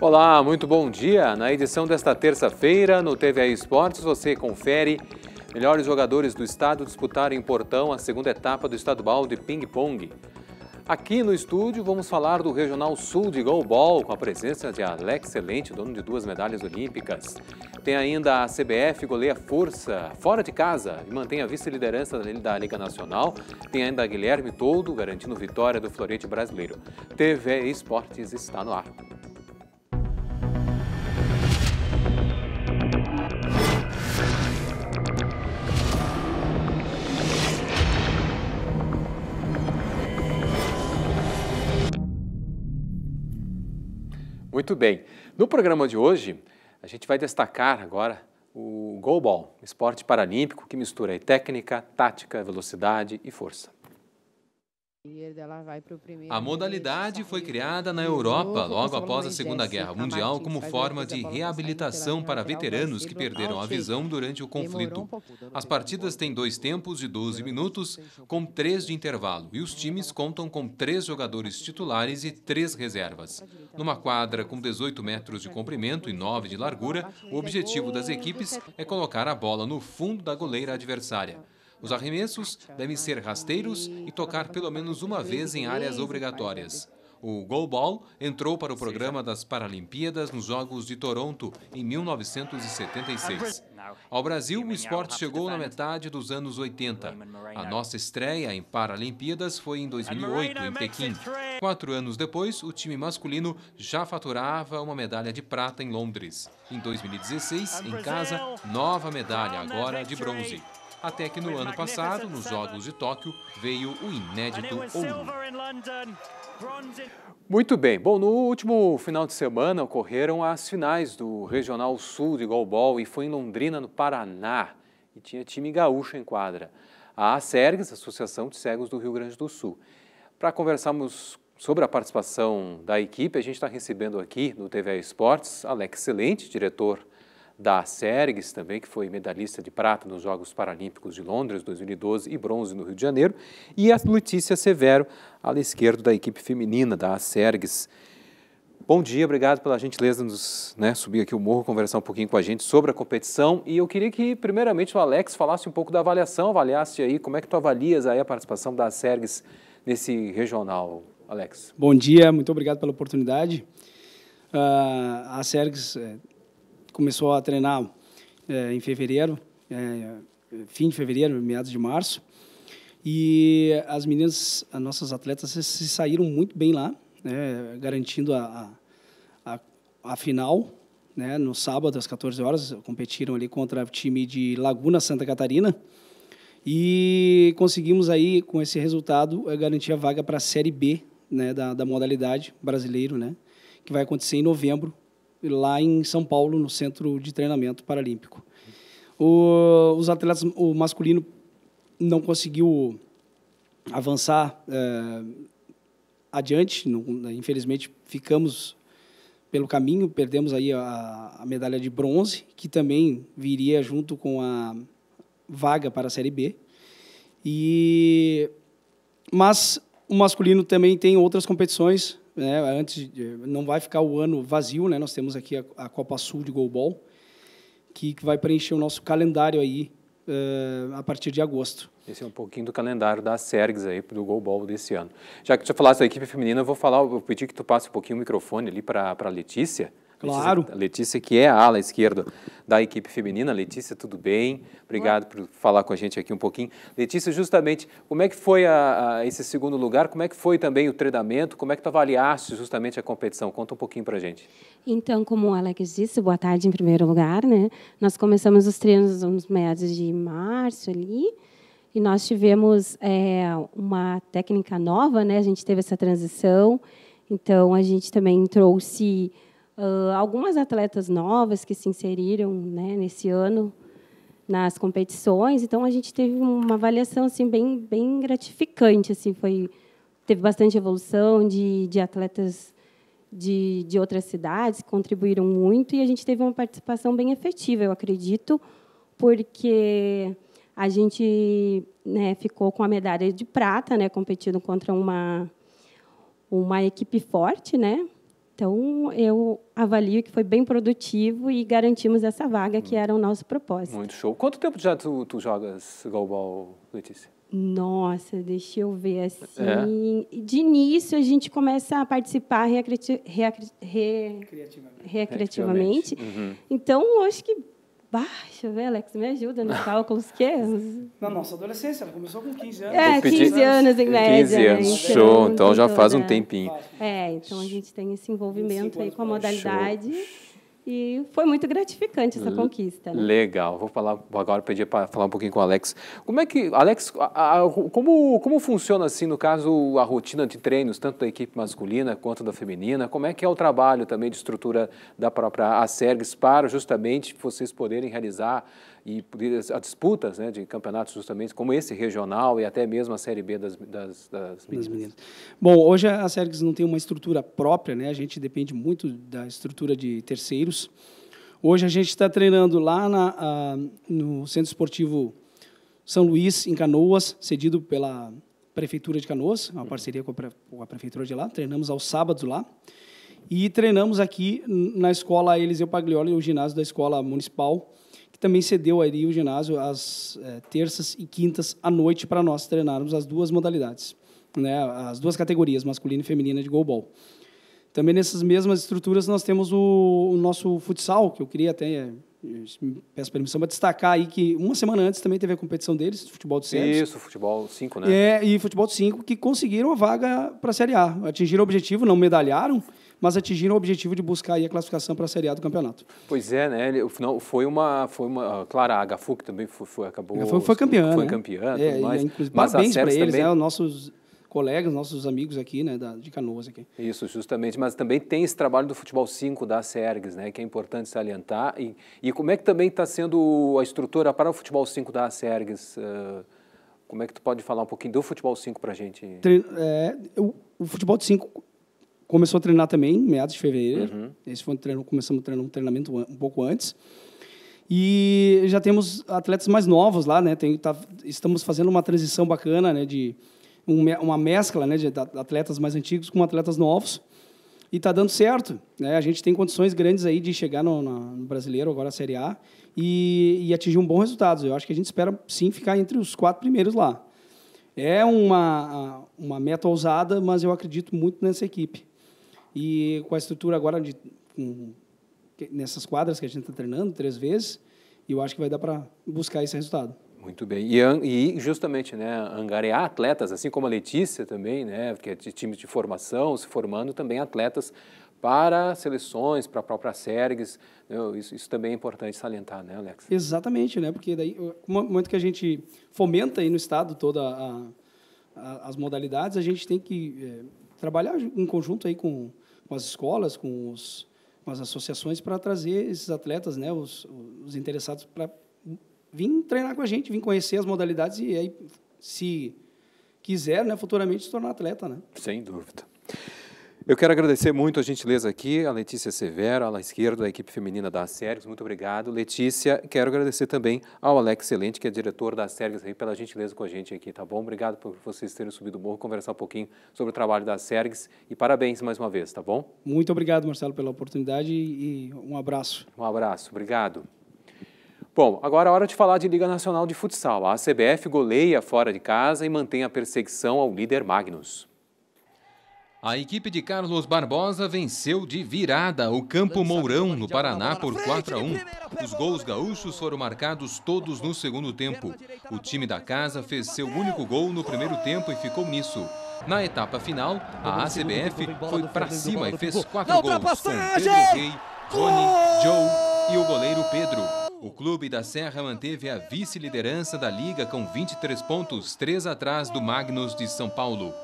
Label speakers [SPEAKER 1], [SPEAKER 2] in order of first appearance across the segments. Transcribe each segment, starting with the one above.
[SPEAKER 1] Olá, muito bom dia. Na edição desta terça-feira, no TVA Esportes, você confere melhores jogadores do estado disputarem em Portão a segunda etapa do estadual de ping-pong. Aqui no estúdio vamos falar do Regional Sul de Goalball, com a presença de Alex excelente dono de duas medalhas olímpicas. Tem ainda a CBF goleia força fora de casa e mantém a vice-liderança da Liga Nacional. Tem ainda Guilherme Toldo garantindo vitória do Florete Brasileiro. TV Esportes está no ar. Muito bem. No programa de hoje, a gente vai destacar agora o goalball, esporte paralímpico que mistura técnica, tática, velocidade e força. A modalidade foi criada na Europa logo após a Segunda Guerra Mundial como forma de reabilitação para veteranos que perderam a visão durante o conflito. As partidas têm dois tempos de 12 minutos, com três de intervalo, e os times contam com três jogadores titulares e três reservas. Numa quadra com 18 metros de comprimento e 9 de largura, o objetivo das equipes é colocar a bola no fundo da goleira adversária. Os arremessos devem ser rasteiros e tocar pelo menos uma vez em áreas obrigatórias. O goalball entrou para o programa das Paralimpíadas nos Jogos de Toronto em 1976. Ao Brasil, o esporte chegou na metade dos anos 80. A nossa estreia em Paralimpíadas foi em 2008, em Pequim. Quatro anos depois, o time masculino já faturava uma medalha de prata em Londres. Em 2016, em casa, nova medalha, agora de bronze até que no ano passado, nos Jogos de Tóquio, veio o inédito ouro. Muito bem. Bom, no último final de semana ocorreram as finais do Regional Sul de Golbol e foi em Londrina, no Paraná. E tinha time gaúcho em quadra. A ASERGS, Associação de Cegos do Rio Grande do Sul. Para conversarmos sobre a participação da equipe, a gente está recebendo aqui no TV Esportes Alex excelente diretor da Sergues também, que foi medalhista de prata nos Jogos Paralímpicos de Londres 2012 e bronze no Rio de Janeiro, e a Letícia Severo, à esquerda da equipe feminina da Sergues. Bom dia, obrigado pela gentileza de nos né, subir aqui o morro, conversar um pouquinho com a gente sobre a competição. E eu queria que, primeiramente, o Alex falasse um pouco da avaliação, avaliasse aí como é que tu avalias aí a participação da Sergues
[SPEAKER 2] nesse regional, Alex. Bom dia, muito obrigado pela oportunidade. Uh, a Sergues eh, começou a treinar é, em fevereiro, é, fim de fevereiro, meados de março. E as meninas, as nossas atletas, se saíram muito bem lá, né, garantindo a, a, a final. Né, no sábado, às 14 horas, competiram ali contra o time de Laguna, Santa Catarina. E conseguimos aí, com esse resultado, eh, garantir a vaga para a Série B né, da, da modalidade brasileiro, né, que vai acontecer em novembro lá em São Paulo, no Centro de Treinamento Paralímpico. O, os atletas, o masculino não conseguiu avançar é, adiante, não, né, infelizmente ficamos pelo caminho, perdemos aí a, a, medalha de bronze, que também viria junto com a vaga para a Série B. E, mas o masculino também tem outras competições né, antes de, não vai ficar o ano vazio, né? Nós temos aqui a, a Copa Sul de goalball que, que vai preencher o nosso calendário aí uh, a partir de agosto.
[SPEAKER 1] Esse é um pouquinho do calendário da Sergs aí do goalball desse ano. Já que tu falasse da equipe feminina, eu vou falar, eu pedi que tu passe um pouquinho o microfone ali para para Letícia. Claro. Letícia, Letícia, que é a ala esquerda da equipe feminina. Letícia, tudo bem? Obrigado por falar com a gente aqui um pouquinho. Letícia, justamente, como é que foi a, a esse segundo lugar? Como é que foi também o treinamento? Como é que tu avaliaste justamente a competição? Conta um pouquinho para a gente.
[SPEAKER 3] Então, como o Alex disse, boa tarde em primeiro lugar, né? Nós começamos os treinos nos meados de março ali e nós tivemos é, uma técnica nova, né? A gente teve essa transição, então a gente também trouxe ah, algumas atletas novas que se inseriram né, nesse ano nas competições, então a gente teve uma avaliação assim bem bem gratificante, assim foi teve bastante evolução de, de atletas de, de outras cidades que contribuíram muito e a gente teve uma participação bem efetiva, eu acredito, porque a gente né, ficou com a medalha de prata, né, competindo contra uma uma equipe forte, né? Então eu avalio que foi bem produtivo e garantimos essa vaga que hum. era o nosso propósito. Muito
[SPEAKER 1] show. Quanto tempo já tu, tu jogas goalball, Letícia?
[SPEAKER 3] Nossa, deixa eu ver é. assim. É. De início a gente começa a participar recreativamente. Re... Uhum. Então acho que baixa, deixa Alex, me ajuda nos cálculos que Na nossa adolescência, ela começou com 15 anos. É, 15 anos em média. 15 né, anos, né? então, show, então já faz um é. tempinho. É, então a gente tem esse envolvimento aí com a modalidade. Show. E foi muito gratificante essa conquista. Né?
[SPEAKER 1] Legal. Vou falar vou agora pedir para falar um pouquinho com o Alex. Como é que Alex, a, a, como como funciona assim no caso a rotina de treinos tanto da equipe masculina quanto da feminina? Como é que é o trabalho também de estrutura da própria Acergs para justamente vocês poderem realizar e as disputas né, de campeonatos justamente como esse regional e até mesmo a Série B das, das, das
[SPEAKER 2] meninas. meninas. Bom, hoje a Sergis não tem uma estrutura própria, né? a gente depende muito da estrutura de terceiros. Hoje a gente está treinando lá na, a, no Centro Esportivo São Luís, em Canoas, cedido pela Prefeitura de Canoas, uma uhum. parceria com a, com a Prefeitura de lá. Treinamos aos sábados lá. E treinamos aqui na escola Eliseu Paglioli, o ginásio da escola municipal, que também cedeu aí o ginásio às é, terças e quintas à noite para nós treinarmos as duas modalidades, né, as duas categorias, masculina e feminina de goalball. Também nessas mesmas estruturas nós temos o, o nosso futsal, que eu queria até eh, peço permissão para destacar aí que uma semana antes também teve a competição deles, futebol de Sérgio. Isso,
[SPEAKER 1] futebol 5, né?
[SPEAKER 2] É, e futebol 5 que conseguiram a vaga para a Série A. Atingiram o objetivo, não medalharam, mas atingiram o objetivo de buscar a classificação para a Série A do campeonato.
[SPEAKER 1] Pois é, né? foi uma, foi uma, ah, claro, a que
[SPEAKER 2] também foi, foi acabou. Foi, foi campeã, foi né? campeã, é, tudo mais. mas parabéns para eles, também... né? Os nossos colegas, nossos amigos aqui, né, da, de Canoas aqui.
[SPEAKER 1] Isso, justamente, mas também tem esse trabalho do futebol 5 da Sergues, né, que é importante salientar. E, e como é que também está sendo a estrutura para o futebol 5 da Sergues? Uh, ah, como é que tu pode falar um pouquinho do futebol 5 para a gente?
[SPEAKER 2] É, o, o futebol de 5 começou a treinar também, meados de fevereiro. Uhum. Esse foi um treino, começamos treinar um treinamento um pouco antes. E já temos atletas mais novos lá, né? Tem, tá, estamos fazendo uma transição bacana, né? De um, uma mescla, né? De, atletas mais antigos com atletas novos. E está dando certo, né? A gente tem condições grandes aí de chegar no, no brasileiro agora a Série A e, e atingir um bom resultado. Eu acho que a gente espera sim ficar entre os quatro primeiros lá. É uma uma meta ousada, mas eu acredito muito nessa equipe. E com a estrutura agora de, com, nessas quadras que a gente está treinando três vezes, eu acho que vai dar para buscar esse resultado.
[SPEAKER 1] Muito bem. E, e, justamente, né, angariar atletas, assim como a Letícia também, né, que é de times de formação, se formando também atletas para seleções, para a própria Sergues. Né, isso, isso, também é importante salientar, né, Alex?
[SPEAKER 2] Exatamente, né, porque daí, no momento que a gente fomenta aí no Estado toda a, a, as modalidades, a gente tem que é, trabalhar em conjunto aí com com as escolas, com, os, com as associações, para trazer esses atletas, né, os, os interessados, para vir treinar com a gente, vir conhecer as modalidades e aí, se quiser, né, futuramente se tornar atleta. Né?
[SPEAKER 1] Sem dúvida. Eu quero agradecer muito a gentileza aqui, a Letícia Severo, à esquerda, a equipe feminina da Sérgis. Muito obrigado, Letícia. Quero agradecer também ao Alex excelente, que é diretor da Sérgis, pela gentileza com a gente aqui, tá bom? Obrigado por vocês terem subido o morro, conversar um pouquinho sobre o trabalho da Sérgis e parabéns mais uma vez, tá bom?
[SPEAKER 2] Muito obrigado, Marcelo, pela oportunidade e um abraço. Um abraço,
[SPEAKER 1] obrigado. Bom, agora é hora de falar de Liga Nacional de Futsal. A CBF goleia fora de casa e mantém a perseguição ao líder Magnus. A equipe de Carlos Barbosa venceu de virada o Campo Mourão, no Paraná, por 4 a 1. Os gols gaúchos foram marcados todos no segundo tempo. O time da casa fez seu único gol no primeiro tempo e ficou nisso. Na etapa final, a ACBF foi para cima e fez quatro gols com Pedro Rei, Rony, Joe e o goleiro Pedro. O clube da Serra manteve a vice-liderança da liga com 23 pontos, três atrás do Magnus de São Paulo.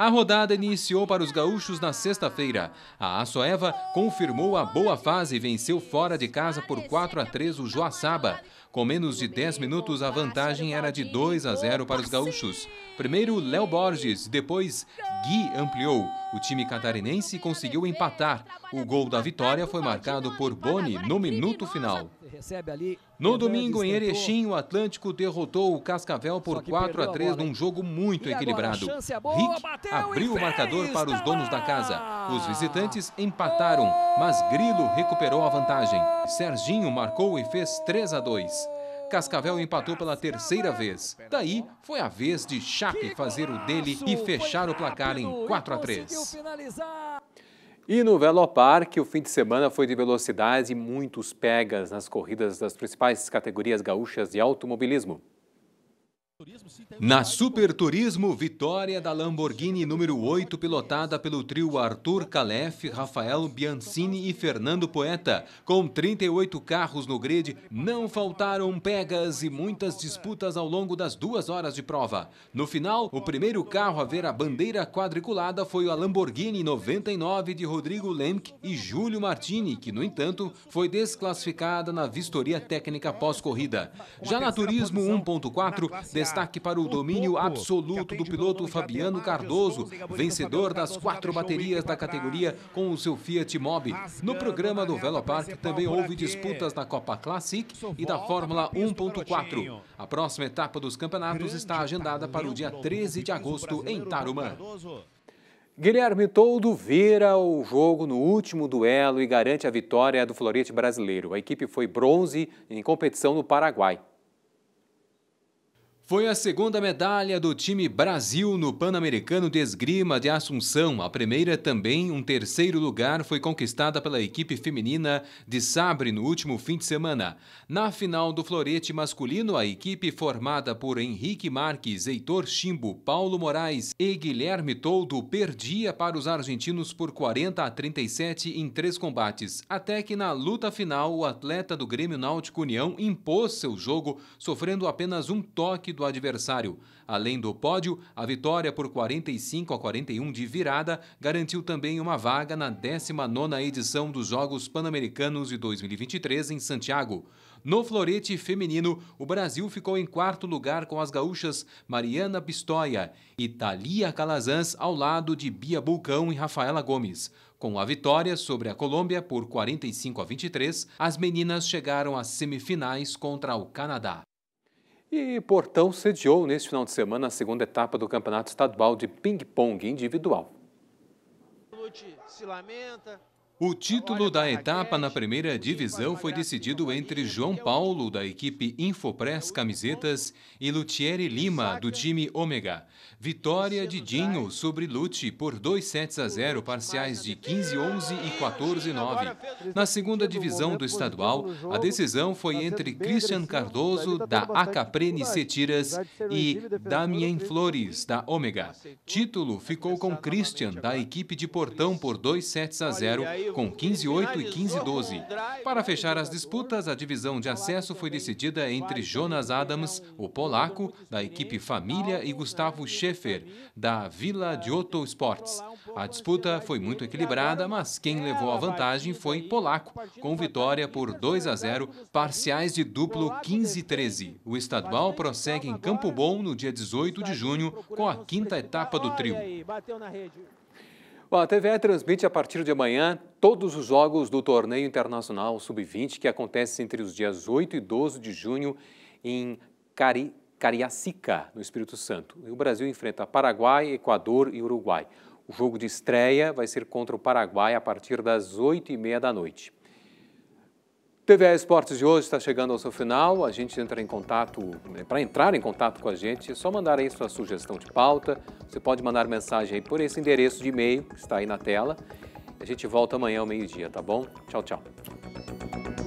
[SPEAKER 1] A rodada iniciou para os gaúchos na sexta-feira. A Assoeva confirmou a boa fase e venceu fora de casa por 4 a 3 o Joaçaba. Com menos de 10 minutos, a vantagem era de 2 a 0 para os gaúchos. Primeiro, Léo Borges, depois Gui ampliou o time catarinense conseguiu empatar. O gol da vitória foi marcado por Boni no minuto final. No domingo, em Erechim, o Atlântico derrotou o Cascavel por 4 a 3 num jogo muito equilibrado. É
[SPEAKER 2] Rick abriu o marcador para
[SPEAKER 1] os donos da casa. Os visitantes empataram, mas Grilo recuperou a vantagem. Serginho marcou e fez 3 a 2. Cascavel empatou pela terceira vez. Daí foi a vez de Chape fazer o dele e fechar o placar em 4 a 3. E no Veloparque, o fim de semana foi de velocidade e muitos pegas nas corridas das principais categorias gaúchas de automobilismo. Na Super Turismo vitória da Lamborghini número 8, pilotada pelo trio Arthur Calef, Rafael Biancini e Fernando Poeta. Com 38 carros no grid, não faltaram pegas e muitas disputas ao longo das duas horas de prova. No final, o primeiro carro a ver a bandeira quadriculada foi a Lamborghini 99 de Rodrigo Lemke e Júlio Martini, que, no entanto, foi desclassificada na vistoria técnica pós-corrida. Já na Turismo 1.4, destaque para o domínio absoluto do piloto Fabiano Cardoso, vencedor das quatro baterias da categoria com o seu Fiat Mobi. No programa do Velo tá Parque também houve disputas da Copa Classic e da Fórmula 1.4. A próxima etapa dos campeonatos está agendada para o dia 13 de agosto em Tarumã. Guilherme Toldo vira o jogo no último duelo e garante a vitória do Florete brasileiro. A equipe foi bronze em competição no Paraguai. Foi a segunda medalha do time Brasil no Pan-Americano de Esgrima de Assunção. A primeira também, um terceiro lugar, foi conquistada pela equipe feminina de sabre no último fim de semana. Na final do florete masculino, a equipe formada por Henrique Marques, Heitor Chimbo, Paulo Moraes e Guilherme Toldo perdia para os argentinos por 40 a 37 em três combates, até que na luta final o atleta do Grêmio Náutico União impôs seu jogo, sofrendo apenas um toque do adversário. Além do pódio, a vitória por 45 a 41 de virada garantiu também uma vaga na 19ª edição dos Jogos Pan-Americanos de 2023 em Santiago. No florete feminino, o Brasil ficou em quarto lugar com as gaúchas Mariana Pistoia e Thalia Calazans ao lado de Bia Bulcão e Rafaela Gomes. Com a vitória sobre a Colômbia por 45 a 23, as meninas chegaram às semifinais contra o Canadá. E Portão sediou neste final de semana a segunda etapa do Campeonato Estadual de Ping-Pong Individual. Se lamenta, o título da etapa na primeira divisão foi decidido entre João é Paulo, da equipe Infopress Camisetas, e Lutieri Lima, do time Ômega. Vitória de Dinho sobre Lute por 2 sets a 0, parciais de 15-11 e 14-9. Na segunda divisão do estadual, a decisão foi tá entre Christian tá Cardoso, da Acaprene Setiras, e Damien Flores, da Ômega. Título ficou com Christian, da equipe de Portão, por 2 sets a 0, com 15-8 e 15-12. Para fechar as disputas, a divisão de acesso foi decidida entre Jonas Adams, né? o polaco, da equipe Família, e Gustavo Schaefer, da Vila de Otto Sports. A disputa foi muito equilibrada, mas quem levou a vantagem foi polaco, com vitória por 2 a 0, parciais de duplo 15-13. O estadual prossegue em Campo Bom no dia 18 de junho com a quinta etapa do trio. Bom, a TVE transmite a partir de amanhã todos os jogos do Torneio Internacional Sub-20 que acontece entre os dias 8 e 12 de junho em Cari Cariacica, no Espírito Santo. E o Brasil enfrenta Paraguai, Equador e Uruguai. O jogo de estreia vai ser contra o Paraguai a partir das 8 e meia da noite. TVA Esportes de hoje está chegando ao seu final. A gente entra em contato, né, para entrar em contato com a gente, é só mandar aí sua sugestão de pauta. Você pode mandar mensagem aí por esse endereço de e-mail que está aí na tela. A gente volta amanhã ao meio-dia, tá bom? Tchau, tchau.